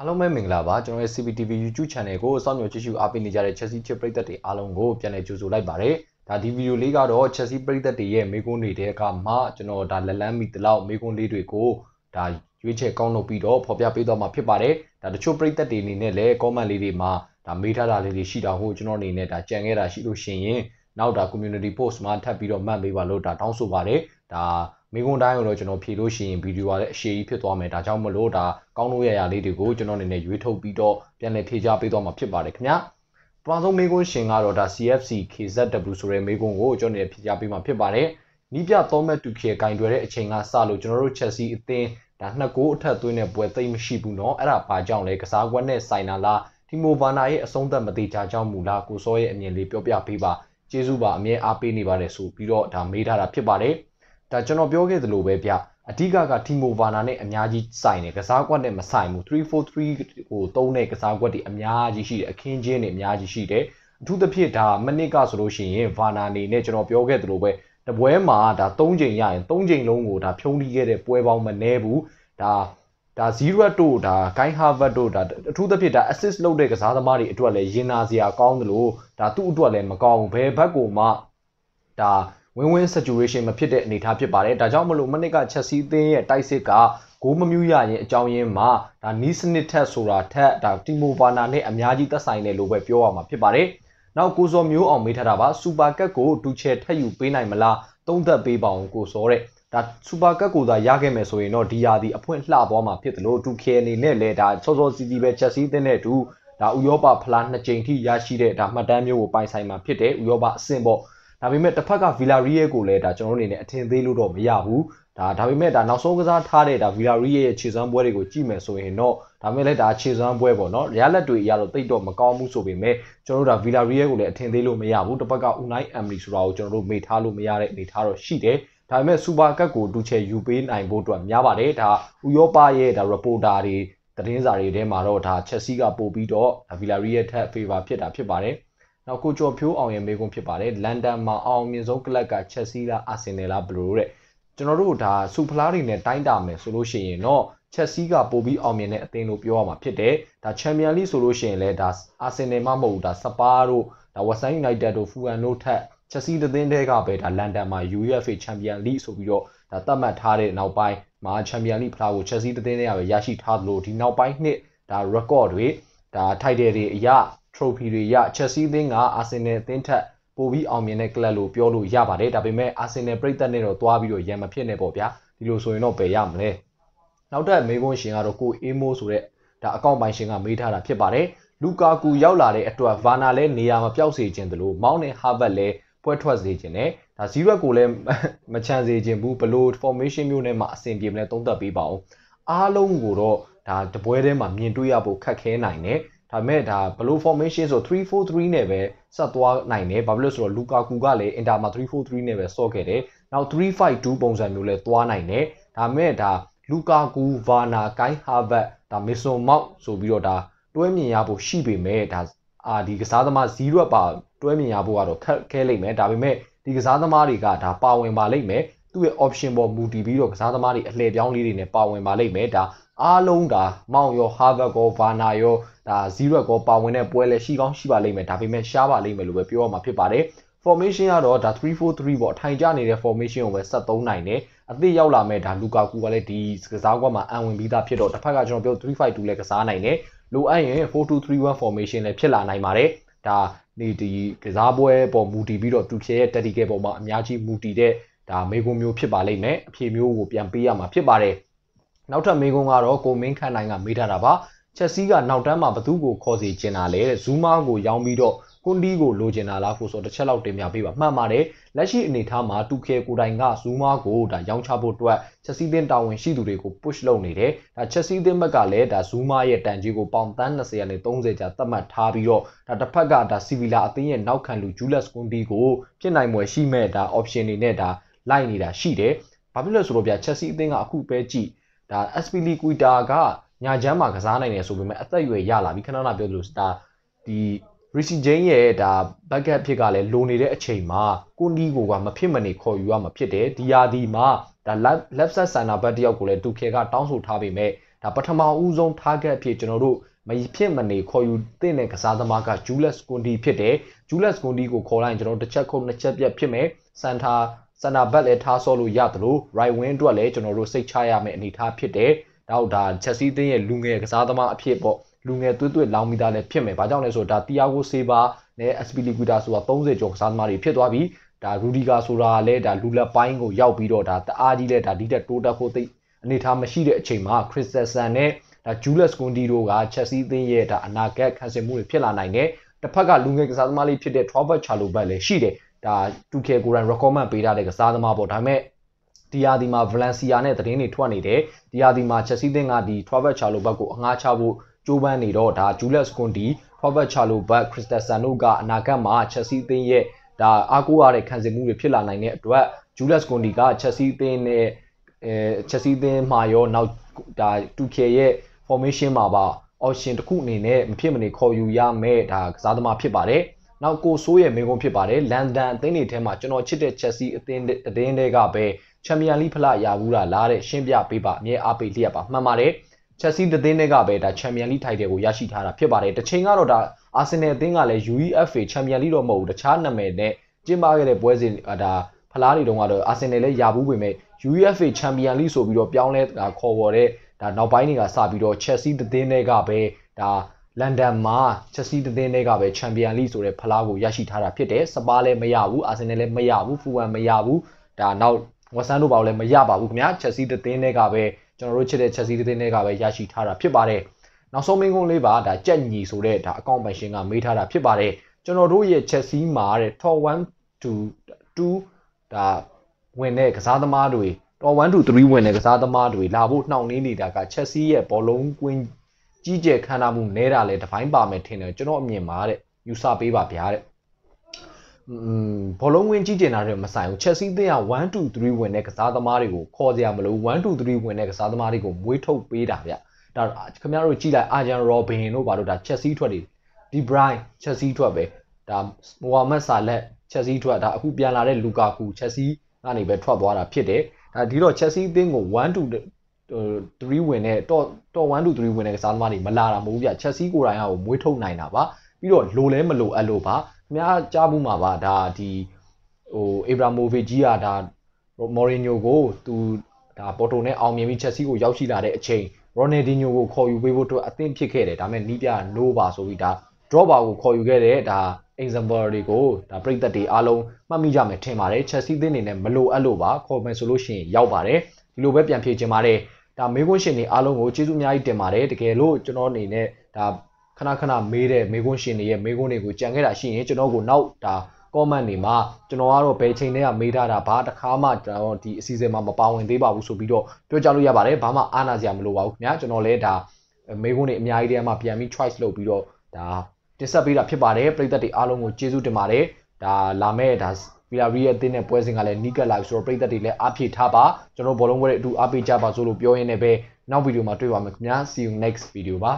အားလုံးပဲမင်္ဂလာပါကျွန်တော်ရဲ့ CPTV YouTube Channel ကိုစောင့်မျှော်ကြည့်ရှုအားပေးနေကြတဲ့ Chelsea ချစ်ပရိသတ်တွေအားလုံးကိုပြန်လည်ကြိုဆိုလိုက်ပါတယ်ဒါဒီဗီဒီယိုလေးကတော့ Chelsea ပရိသတ်တွေရဲ့မေကွန်းတွေတဲကမှကျွန်တော်ဒါလက်လန်းမိတလောက်မေကွန်းလေးတွေကိုဒါရွေးချယ်ကောင်းလုပ်ပြီးတော့ဖော်ပြပေးသွားမှာဖြစ်ပါတယ်ဒါတချို့ပရိသတ်တွေအနေနဲ့လည်း comment လေးတွေမှာဒါမေးထားတာလေးတွေရှိတာဟိုကျွန်တော်အနေနဲ့ဒါကြံခဲ့တာရှိလို့ရှင်ရင်နောက်ဒါ community post မှာထပ်ပြီးတော့မှတ်ပေးပါလို့ဒါတောင်းဆိုပါတယ်ဒါမိကွန်းတိုင်းကိုတော့ကျွန်တော်ဖြေလို့ရှိရင်ဗီဒီယိုကလည်းအရှည်ကြီးဖြစ်သွားမယ်ဒါကြောင့်မလို့ဒါကောင်းလို့ရရလေးတွေကိုကျွန်တော်အနေနဲ့ရွေးထုတ်ပြီးတော့ပြန်လည်ဖြေချပေးသွားမှာဖြစ်ပါတယ်ခင်ဗျာပထမဆုံးမိကွန်းရှင်ကတော့ဒါ CFC KZW ဆိုတဲ့မိကွန်းကိုကျွန်တော်နေဖြေချပေးမှာဖြစ်ပါတယ်နီးပြသောမဲ့တူခေကင်တွယ်တဲ့အချိန်ကစလို့ကျွန်တော်တို့ချက်စီအသင်းဒါနှစ်ကိုအထက်သွင်းတဲ့ပွဲသိမ့်မရှိဘူးเนาะအဲ့ဒါဘာကြောင့်လဲကစားကွက်နဲ့ဆိုင်နာလားဒီမိုဘာနာရဲ့အဆုံးသက်မတိကြကြောင်းမူလားကိုစောရဲ့အမြင်လေးပြောပြပေးပါကျေးဇူးပါအမြဲအားပေးနေပါတယ်ဆိုပြီးတော့ဒါမေးထားတာဖြစ်ပါတယ်။ဒါကျွန်တော်ပြောခဲ့သလိုပဲဗျအဓိကကတီမိုဗာနာနဲ့အများကြီးဆိုင်တယ်ကစားကွက်နဲ့မဆိုင်ဘူး343ကိုသုံးတဲ့ကစားကွက်တွေအများကြီးရှိတယ်အခင်းချင်းတွေအများကြီးရှိတယ်အထူးသဖြင့်ဒါမနစ်ကဆိုလို့ရှိရင်ဗာနာနေနဲ့ကျွန်တော်ပြောခဲ့သလိုပဲတပွဲမှာဒါ3ချိန်ရရင်3ချိန်လုံးကိုဒါဖြုံးတီးခဲ့တဲ့ပွဲပေါင်းမနည်းဘူးဒါဒါ0တို့ဒါ gain harvard တို့ဒါအထူးသဖြင့်ဒါ assist လုပ်တဲ့ကစားသမားတွေအတွက်လည်းရင်နာစရာကောင်းသလိုဒါသူ့အတွက်လည်းမကောင်းဘူးဘယ်ဘက်ကိုမှဒါ win win situation မဖြစ်တဲ့အနေအထားဖြစ်ပါတယ်ဒါကြောင့်မလို့မနစ်ကချက်စီးသင်းရဲ့တိုက်စစ်ကဂိုးမမြူရရင်အကြောင်းရင်းမှာဒါနီးစနစ်ထက်ဆိုတာထက်ဒါတီမိုဘာနာနဲ့အများကြီးသက်ဆိုင်တယ်လို့ပဲပြောရမှာဖြစ်ပါတယ်နောက်ကိုစောမျိုးအောင်မေးထားတာပါစူပါကတ်ကိုဒူချယ်ထက်ယူပေးနိုင်မလားသုံးသက်ပေးပါအောင်ကိုစောတဲ့ဒါစူပါကတ်ကိုသာရခဲ့မယ်ဆိုရင်တော့ဒီယာဒီအဖွင့်လှသွားမှာဖြစ်တယ်လို့ဒူခဲအနေနဲ့လည်းဒါစောစောစီစီပဲချက်စီးတဲ့နဲ့တူဒါဥရောပဖလားနှစ်ကြိမ်ထိရရှိတဲ့ဒါမှတ်တမ်းမျိုးကိုပိုင်ဆိုင်မှာဖြစ်တယ်ဥရောပအဆင့်ပေါ့ဒါပေမဲ့တစ်ဖက်က Villarreal ကိုလည်းဒါကျွန်တော်တို့အနေနဲ့အထင်သေးလို့တော့မရဘူးဒါဒါပေမဲ့ဒါနောက်ဆုံးကစားထားတဲ့ဒါ Villarreal ရဲ့ခြေစွမ်းပွဲတွေကိုကြည့်မယ်ဆိုရင်တော့ဒါမဲ့လည်းဒါခြေစွမ်းပွဲပေါ့နော် Real လက်တွေအရတော့တိတ်တော့မကောင်းဘူးဆိုပေမဲ့ကျွန်တော်တို့ဒါ Villarreal ကိုလည်းအထင်သေးလို့မရဘူးတစ်ဖက်က Unai Emery ဆိုတာကိုကျွန်တော်တို့မေ့ထားလို့မရတဲ့အနေထားတော့ရှိတယ်ဒါပေမဲ့စူပါကတ်ကိုဒူချယ်ယူပေးနိုင်ဖို့အတွက်များပါတယ်ဒါဥရောပရဲ့ဒါ reporter တွေသတင်းစာတွေထဲမှာတော့ဒါချက်စီကပို့ပြီးတော့ဒါ Villarreal ထက် favor ဖြစ်တာဖြစ်ပါတယ်နောက်ကိုကျော်ဖြိုးအောင်ရဲ့မေကွန်းဖြစ်ပါတယ်လန်ဒန်မှာအောင်မြင်ဆုံးကလပ်ကချက်စီလားအာဆင်နယ်လားဘယ်လိုလဲကျွန်တော်တို့ဒါစူဖလားတွေနဲ့တိုင်းတာမယ်ဆိုလို့ရှိရင်တော့ချက်စီးကပိုပြီးအောင်မြင်တဲ့အသင်းလို့ပြောရမှာဖြစ်တယ်။ဒါချန်ပီယံလိဆိုလို့ရှိရင်လည်းဒါအာဆင်နယ်မှမဟုတ်ဘူးဒါစပါးတို့ဒါဝက်ဆန်ယူနိုက်တက်တို့ဖူဟန်တို့ထက်ချက်စီးတဲ့သင်းတွေကပဲဒါလန်ဒန်မှာ UEFA ချန်ပီယံလိဆိုပြီးတော့ဒါသတ်မှတ်ထားတဲ့နောက်ပိုင်းမှာချန်ပီယံလိဖလားကိုချက်စီးတဲ့သင်းတွေကပဲရရှိထားသလိုဒီနောက်ပိုင်းနှစ်ဒါ record တွေဒါ title တွေအရထရိုဖီတွေရချက်စီးသင်းကအာဆင်နယ်အသင်းထက်ပိုပြီးအောင်မြင်တဲ့ကလပ်လို့ပြောလို့ရပါတယ်ဒါပေမဲ့အာဆင်နယ်ပြိသက်နဲ့တော့တွားပြီးတော့ရံမဖြစ်နဲ့ပေါ့ဗျာဒီလိုဆိုရင်တော့ပယ်ရမလဲနောက်ထပ်မေကွန်းရှင်ကတော့ကိုအေမိုးဆိုတဲ့ဒါအကောင့်ပိုင်းရှင်ကမေးထားတာဖြစ်ပါတယ်လူကာကူရောက်လာတဲ့အတွက်ဗာနာလည်းနေရာမပြောက်စေခြင်းတလို့မောင်းနဲ့ဟာဗတ်လည်းပွဲထွက်စေခြင်းနဲ့ဒါဇီးရွက်ကိုလည်းမချန်စေခြင်းဘူးဘလို့ formation မျိုးနဲ့မှအဆင်ပြေမလဲသုံးသပ်ပေးပါအောင်အားလုံးကိုတော့ဒါတပွဲထဲမှာမြင်တွေ့ရဖို့ခက်ခဲနိုင်တယ်ဒါပေမဲ့ဒါ blue formation ဆို3-4-3နဲ့ပဲဆက်သွားနိုင်တယ်ဘာဖြစ်လို့ဆိုတော့လူကာကူကလည်း inter မှာ3-4-3နဲ့ပဲဆော့ခဲ့တယ်နောက်3-5-2ပုံစံမျိုးလည်းသွားနိုင်တယ်ဒါပေမဲ့ဒါလူကာကူဗာနာကိုင်းဟာဗတ်ဒါမီဆွန်မောက်ဆိုပြီးတော့ဒါတွဲမြင်ရဖို့ရှိပေမဲ့ဒါအာဒီကစားသမား0ရပါတွဲမြင်ရဖို့ကတော့ခက်ခဲလိမ့်မယ်ဒါပေမဲ့ဒီကစားသမားတွေကဒါပါဝင်ပါလိမ့်မယ်သူ့ရဲ့ option ပေါ်မူတည်ပြီးတော့ကစားသမားတွေအလှည့်ပြောင်းလေးတွေနဲ့ပါဝင်ပါလိမ့်မယ်ဒါအားလုံးဒါမောင်ရော Harvard ရော Varner ရောဒါဇီးရက်ကောပါဝင်တဲ့ပွဲလည်းရှိကောင်းရှိပါလိမ့်မယ်ဒါပေမဲ့ရှားပါလိမ့်မယ်လို့ပဲပြောရမှာဖြစ်ပါတယ် formation ကတော့ဒါ343ပေါ့အထိုင်ကျနေတဲ့ formation ကိုပဲဆက်သုံးနိုင်တယ်အသစ်ရောက်လာမဲ့ဒါလူကာကူကလည်းဒီကစားကွက်မှာအံဝင်ပြီးသားဖြစ်တော့တစ်ဖက်ကကျွန်တော်ပြော352လည်းကစားနိုင်တယ်လိုအပ်ရင်4231 formation လည်းဖြစ်လာနိုင်ပါတယ်ဒါဒီဒီကစားပွဲပေါ်မူတည်ပြီးတော့သူချေရဲ့ tactical ပေါ်မှာအများကြီးမူတည်တဲ့ဒါမေကွန်မျိုးဖြစ်ပါလိမ့်မယ်အဖြေမျိုးကိုပြန်ပေးရမှာဖြစ်ပါတယ်နောက်ထပ်မေကွန်ကတော့ကိုမင်းခန့်နိုင်ကမေးထားတာပါချက်စီးကနောက်တန်းမှာဘသူ့ကိုခေါ်စီကျင်တာလဲဇူးမားကိုရောင်းပြီးတော့ကွန်ဒီကိုလိုချင်တာလားကိုဆိုတစ်ချက်လောက်တင်ပြပေးပါမှန်ပါတယ်လက်ရှိအနေအထားမှာတူခဲကိုတိုင်ကဇူးမားကိုဒါရောင်းချဖို့အတွက်ချက်စီးသင်းတာဝန်ရှိသူတွေကို push လုပ်နေတယ်ဒါချက်စီးသင်းဘက်ကလည်းဒါဇူးမားရဲ့တန်ကြီးကိုပေါင်တန်း20ရာနဲ့30ကြာသတ်မှတ်ထားပြီးတော့ဒါတစ်ဖက်ကဒါစီဗီလာအသင်းရဲ့နောက်ခံလူဂျူလက်စ်ကွန်ဒီကိုဖြစ်နိုင်ွယ်ရှိမဲ့ဒါ option တွေနဲ့ဒါလိုက်နေတာရှိတယ်။ဘာဖြစ်လို့လဲဆိုတော့ဗျာချက်စီအသင်းကအခုပဲကြည့်ဒါ SP Liquida ကညာချမ်းမှာကစားနိုင်တယ်ဆိုပေမဲ့အသက်အရွယ်ရလာပြီခဏခဏပြောသလိုဒါဒီ Rishi James ရဲ့ဒါ backup ဖြစ်ကလည်းလိုနေတဲ့အချိန်မှာကိုနီကိုကမဖြစ်မနေခေါ်ယူရမှာဖြစ်တယ်။ဒီယာဒီမှာဒါ left side center back တယောက်ကိုလည်းတူခဲကတောင်းဆိုထားပေမဲ့ဒါပထမဦးဆုံး target အဖြစ်ကျွန်တော်တို့မဖြစ်မနေခေါ်ယူတဲ့နဲ့ကစားသမားက Julius Kondi ဖြစ်တယ်။ Julius Kondi ကိုခေါ်လိုက်ရင်ကျွန်တော်တစ်ချက်ခုနှစ်ချက်ပြတ်ဖြစ်မယ်။ center စနာဘက်လည်းထားဆော့လို့ရသလို right wing အတွက်လည်းကျွန်တော်တို့စိတ်ချရမယ့်အနေအထားဖြစ်တယ်။နောက်ဒါချက်စီးသင်းရဲ့လူငယ်ကစားသမားအဖြစ်ပေါ့လူငယ်သွေးသွေးလောင်းမိသားလည်း ဖြစ်မယ်။ဘာကြောင့်လဲဆိုတော့ဒါတီယာဂိုဆေဘာနဲ့ SP Liguida ဆိုတာ30ကျော်ကစားသမားတွေဖြစ်သွားပြီ။ဒါရူဒီဂါဆိုတာလည်းဒါလူလက်ပိုင်းကို ရောက်ပြီးတော့ဒါတအားကြီးလည်းဒါဒီတက်တိုးတက်ဖို့သိအနေထားမရှိတဲ့အချိန်မှာခရစ်စတန်နဲ့ဒါဂျူလက်စ်ကွန်ဒီတို့ကချက်စီးသင်းရဲ့ဒါအနာဂတ်ခံစင်မှုတွေဖြစ်လာနိုင်တယ်။တစ်ဖက်ကလူငယ်ကစားသမားလေးဖြစ်တဲ့ Robert Charlo ဘက်လည်းရှိတယ်။ဒါ 2K ကိုယ်တိုင် recommend ပေးထားတဲ့ကစားသမားပေါ့ဒါပေမဲ့ဒီယာဒီမှာ Valencia နဲ့သတင်းတွေထွက်နေတယ်ဒီယာဒီမှာ Chelsea တင်းကဒီ Travel Charlo ဘက်ကိုအငှားချဖို့ကြိုးပမ်းနေတော့ဒါ Julius Kondi Travel Charlo ဘက် Christensen တို့ကအနာဂတ်မှာ Chelsea တင်းရဲ့ဒါအားကိုးရတဲ့ခံစစ်မှုတွေဖြစ်လာနိုင်တဲ့အတွက် Julius Kondi က Chelsea တင်းနဲ့အဲ Chelsea တင်းမှာရောနောက်ဒါ 2K ရဲ့ formation မှာပါ option တစ်ခုအနေနဲ့မဖြစ်မနေခေါ်ယူရမယ်ဒါကစားသမားဖြစ်ပါတယ်။နောက်ကိုဆိုးရဲ့မိကုံးဖြစ်ပါတယ်လန်ဒန်အသင်းတွေထဲမှာကျွန်တော်ချစ်တဲ့ Chelsea အသင်းအသင်းတွေကပဲ Champions League ဖလားရဘူးတာလားတဲ့ရှင်းပြပေးပါအမြဲအားပေးလျက်ပါမှန်ပါတယ် Chelsea တသင်းတွေကပဲဒါ Champions League title ကိုရရှိထားတာဖြစ်ပါတယ်တစ်ချိန်ကတော့ဒါ Arsenal အသင်းကလည်း UEFA Champions League တော့မဟုတ်ဘူးတခြားနာမည်နဲ့ကျင်းပခဲ့တဲ့ပွဲစဉ်ဒါဖလားတွေတုန်းကတော့ Arsenal လည်းရဘူးပေမဲ့ UEFA Champions League ဆိုပြီးတော့ပြောင်းလဲခေါ်ပေါ်တဲ့ဒါနောက်ပိုင်းတွေကစပြီးတော့ Chelsea တသင်းတွေကပဲဒါလန်ဒန်မှာချက်စီးသင်းတွေကပဲချန်ပီယံလိဆိုတဲ့ဖလားကိုရရှိထားတာဖြစ်တယ်စပါလည်းမရဘူးအာဆင်နယ်လည်းမရဘူးဖူဝမ်မရဘူးဒါနောက်ဝက်ဆန်တို့ဘာလို့လဲမရပါဘူးခင်ဗျာချက်စီးသင်းတွေကပဲကျွန်တော်တို့ချစ်တဲ့ချက်စီးသင်းတွေကပဲရရှိထားတာဖြစ်ပါတယ်နောက်ဆုံးမင်းကုန်းလေးပါဒါကြက်ညီဆိုတဲ့ဒါအကောင့်ပိုင်ရှင်ကမေးထားတာဖြစ်ပါတယ်ကျွန်တော်တို့ရဲ့ချက်စီးမှာတဲ့ top 1 to 2ဒါဝင်တဲ့ကစားသမားတွေတော်1 2 3ဝင်တဲ့ကစားသမားတွေလာဖို့နှောင့်နှေးနေတာကချက်စီးရဲ့ဘောလုံးကွင်းကြီးကျယ်ခမ်းနားမှုနဲတာလဲတပိုင်းပါမယ်ထင်တယ်ကျွန်တော်အမြင်ပါတဲ့ယူဆပေးပါဗျာတဲ့ဘောလုံးဝင်ကြီးကျင်တာတွေမဆိုင်ဘူးချက်စီးသင်းက1 2 3ဝင်တဲ့ကစားသမားတွေကိုခေါ်စရာမလို1 2 3ဝင်တဲ့ကစားသမားတွေကိုမွေးထုတ်ပေးတာဗျဒါခင်ဗျားတို့ကြည့်လိုက်အာဂျန်ရောဘင်တို့ဘာတို့ဒါချက်စီးထွက်တွေဒီဘရိုင်းချက်စီးထွက်ပဲဒါမိုဟာမက်ဆာလက်ချက်စီးထွက်ဒါအခုပြန်လာတဲ့လူကာကူချက်စီးကနေပဲထွက်သွားတာဖြစ်တယ်ဒါဒီတော့ချက်စီးသင်းကို1 2 3ဝင်တဲ့တော့တော့1 to 3ဝင်တဲ့ကစားသမားတွေမလာတာမဟုတ်ဘူးဗျချက်စီးကိုယ်တိုင်ကကိုမွေးထုတ်နိုင်တာပါပြီးတော့လိုလဲမလိုအပ်လို့ပါခင်ဗျားကြားဘူးမှာပါဒါဒီဟိုအေဗရာမိုဗစ်ကြီးကဒါမော်ရီညိုကိုသူဒါပေါ်တိုနဲ့အောင်မြင်ပြီးချက်စီးကိုရောက်ရှိလာတဲ့အချိန်ရော်နယ်ဒီညိုကိုခေါ်ယူပေးဖို့အတွက်အသင့်ဖြစ်ခဲ့တယ်ဒါပေမဲ့နီးပြနိုးပါဆိုပြီးဒါ drop ပါကိုခေါ်ယူခဲ့တဲ့ဒါ example တွေကိုဒါပြိသက်တွေအားလုံးမှတ်မိကြမယ်ထင်ပါတယ်ချက်စီးသင်းနေနဲ့မလိုအပ်လို့ပါခေါ်မယ်ဆိုလို့ရှိရင်ရောက်ပါတယ်ဒီလိုပဲပြန်ဖြေချင်ပါတယ်ဒါမေးခွန်းရှင်တွေအားလုံးကိုကျေးဇူးအများကြီးတင်ပါတယ်တကယ်လို့ကျွန်တော်အနေနဲ့ဒါခဏခဏမေးတဲ့မေးခွန်းရှင်တွေရဲ့မေးခွန်းတွေကိုကြံခဲ့တာရှိရင်ကျွန်တော်ကိုနောက်ဒါ comment တွေမှာကျွန်တော်ကတော့ဘယ်ချိန်တည်းကမေးထားတာဘာတစ်ခါမှကျွန်တော်ဒီအစီအစဉ်မှာမပါဝင်သေးပါဘူးဆိုပြီးတော့ပြောကြလို့ရပါတယ်ဘာမှအားနာစရာမလိုပါဘူးခင်ဗျာကျွန်တော်လည်းဒါမေးခွန်းတွေအများကြီးတည်းကမှပြန်ပြီး choice လုပ်ပြီးတော့ဒါတင်ဆက်ပေးတာဖြစ်ပါတယ်ပရိသတ်တွေအားလုံးကိုကျေးဇူးတင်ပါတယ်ဒါလာမဲ့ဒါ Villarreal ရဲ့အသင်းနဲ့ပွဲစဉ်ကလည်းနီးကပ်လာပြီဆိုတော့ပြည်သက်တွေလည်းအားဖြည့်ထားပါကျွန်တော်ဘောလုံးပွဲတွေအတူအားပေးကြပါဆိုလို့ပြောရင်းနဲ့ပဲနောက်ဗီဒီယိုမှာတွေ့ပါမယ်ခင်ဗျာ see you next video ပါ